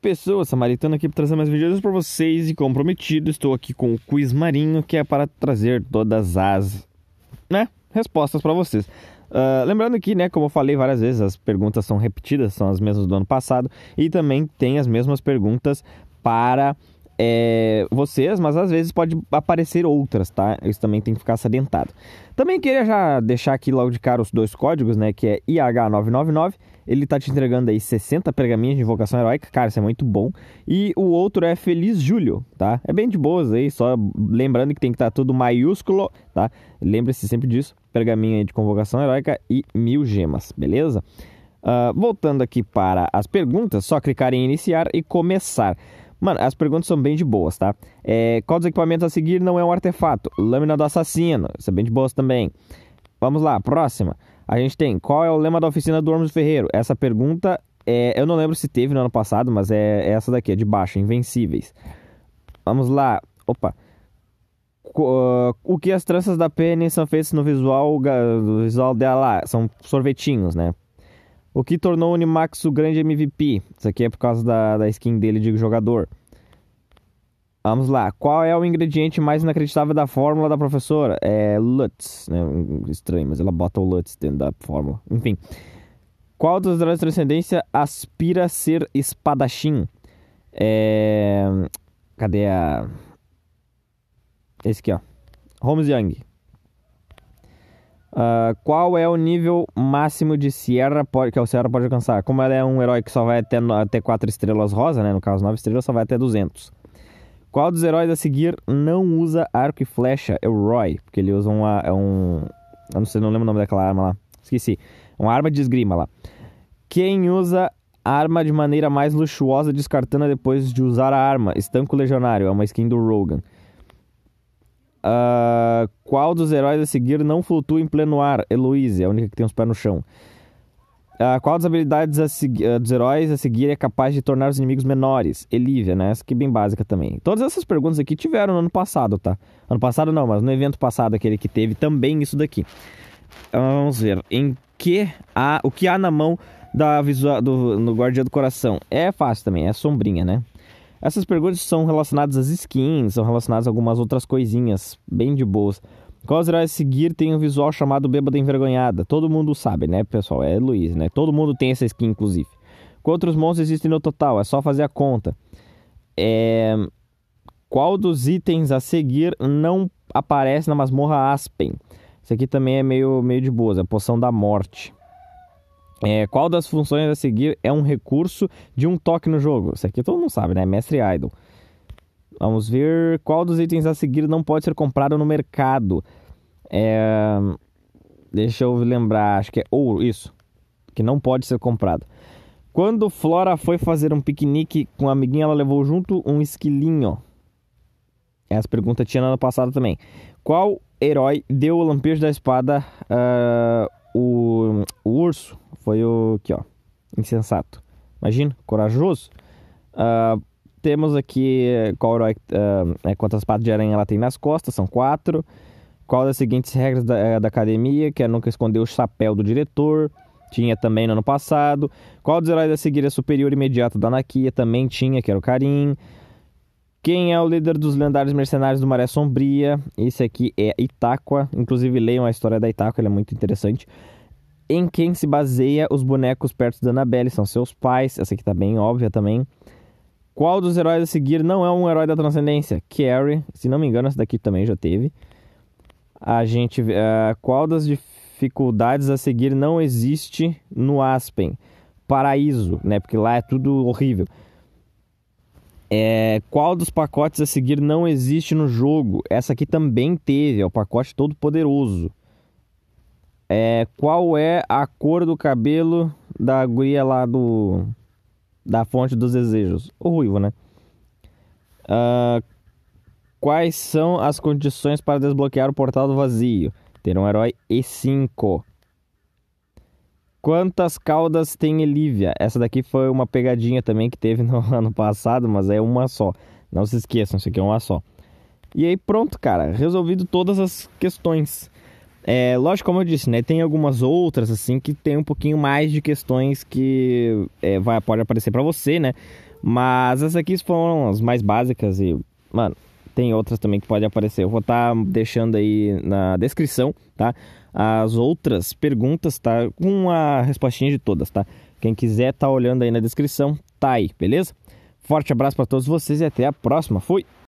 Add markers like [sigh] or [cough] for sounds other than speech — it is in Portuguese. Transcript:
pessoas, Samaritano aqui para trazer mais vídeos para vocês e comprometido, estou aqui com o Quiz Marinho, que é para trazer todas as, né, respostas para vocês. Uh, lembrando que, né, como eu falei várias vezes, as perguntas são repetidas, são as mesmas do ano passado e também tem as mesmas perguntas para é, vocês, mas às vezes pode aparecer outras, tá? Isso também tem que ficar salientado. Também queria já deixar aqui logo de cara os dois códigos, né, que é IH999 ele tá te entregando aí 60 pergaminhos de invocação heróica, cara, isso é muito bom. E o outro é Feliz Júlio, tá? É bem de boas aí, só lembrando que tem que estar tá tudo maiúsculo, tá? Lembre-se sempre disso, pergaminho aí de convocação heróica e mil gemas, beleza? Uh, voltando aqui para as perguntas, só clicar em iniciar e começar. Mano, as perguntas são bem de boas, tá? É, qual dos equipamentos a seguir não é um artefato? Lâmina do assassino, isso é bem de boas também. Vamos lá, próxima. A gente tem qual é o lema da oficina do Ormos Ferreiro? Essa pergunta é, eu não lembro se teve no ano passado, mas é, essa daqui, é de baixo, invencíveis. Vamos lá. Opa. Ah, o que as tranças da Penny são feitas no visual, no visual dela lá? São sorvetinhos, né? O que tornou o Unimax o grande MVP? Isso aqui é por causa da, da skin dele de jogador. Vamos lá. Qual é o ingrediente mais inacreditável da fórmula da professora? É Lutz. Né? Estranho, mas ela bota o Lutz dentro da fórmula. Enfim. Qual dos heróis de transcendência aspira a ser espadachim? É... Cadê a... Esse aqui, ó. Holmes Young. Uh, qual é o nível máximo de Sierra pode, que a Sierra pode alcançar? Como ela é um herói que só vai até, até 4 estrelas rosa, né? No caso, 9 estrelas, só vai até 200. Qual dos heróis a seguir não usa arco e flecha? É o Roy, porque ele usa uma. É um, eu não sei, não lembro o nome daquela arma lá. Esqueci. Uma arma de esgrima lá. Quem usa arma de maneira mais luxuosa, descartando depois de usar a arma? Estanco Legionário, é uma skin do Rogan. Uh, qual dos heróis a seguir não flutua em pleno ar? Heloise, é a única que tem os pés no chão. Uh, qual das habilidades uh, dos heróis a seguir é capaz de tornar os inimigos menores? Elívia, né? Essa aqui é bem básica também. Todas essas perguntas aqui tiveram no ano passado, tá? Ano passado não, mas no evento passado, aquele que teve também isso daqui. Ah, vamos ver. Em que há, o que há na mão da visual, do, do Guardião do Coração? É fácil também, é sombrinha, né? Essas perguntas são relacionadas às skins, são relacionadas a algumas outras coisinhas bem de boas. Quais a seguir tem um visual chamado Bêbada Envergonhada? Todo mundo sabe, né, pessoal? É Luiz, né? Todo mundo tem essa skin, inclusive. Quantos monstros existem no total? É só fazer a conta. É... Qual dos itens a seguir não aparece na masmorra Aspen? Isso aqui também é meio, meio de boas, é a poção da morte. É, qual das funções a seguir é um recurso de um toque no jogo? Isso aqui todo mundo sabe, né? Mestre Idol. Vamos ver qual dos itens a seguir não pode ser comprado no mercado. É... Deixa eu lembrar, acho que é ouro, isso. Que não pode ser comprado. Quando Flora foi fazer um piquenique com a amiguinha, ela levou junto um esquilinho. Essa pergunta tinha no ano passado também. Qual herói deu o lampejo da espada uh, o, o, urso? Foi o que, ó. Insensato. Imagina, corajoso. Uh, temos aqui eh, qual herói, uh, quantas patas de aranha ela tem nas costas, são quatro. Qual das seguintes regras da, eh, da academia, que é nunca esconder o chapéu do diretor, tinha também no ano passado. Qual dos heróis a seguir é superior imediato da Anakia, também tinha, que era o Karim. Quem é o líder dos lendários mercenários do Maré Sombria? Esse aqui é Itaqua. Inclusive, leiam a história da Itaqua, ela é muito interessante. Em quem se baseia os bonecos perto da Annabelle? São seus pais. Essa aqui tá bem óbvia também. Qual dos heróis a seguir não é um herói da transcendência? Carrie, se não me engano, essa daqui também já teve. A gente. Uh, qual das dificuldades a seguir não existe no Aspen? Paraíso, né? Porque lá é tudo horrível. É, qual dos pacotes a seguir não existe no jogo? Essa aqui também teve, é o pacote todo poderoso. É, qual é a cor do cabelo da guria lá do da fonte dos desejos, o ruivo, né? Uh, quais são as condições para desbloquear o portal do vazio? Ter um herói E5. Quantas caudas tem Elívia? Essa daqui foi uma pegadinha também que teve [laughs] no ano passado, mas é uma só. Não se esqueçam, isso aqui é uma só. E aí pronto, cara, resolvido todas as questões. É, lógico, como eu disse, né? Tem algumas outras, assim, que tem um pouquinho mais de questões que é, vai, pode aparecer para você, né? Mas essas aqui foram as mais básicas e, mano, tem outras também que pode aparecer. Eu vou estar tá deixando aí na descrição, tá? As outras perguntas, tá? Com a respostinha de todas, tá? Quem quiser tá olhando aí na descrição, tá aí, beleza? Forte abraço para todos vocês e até a próxima. Fui!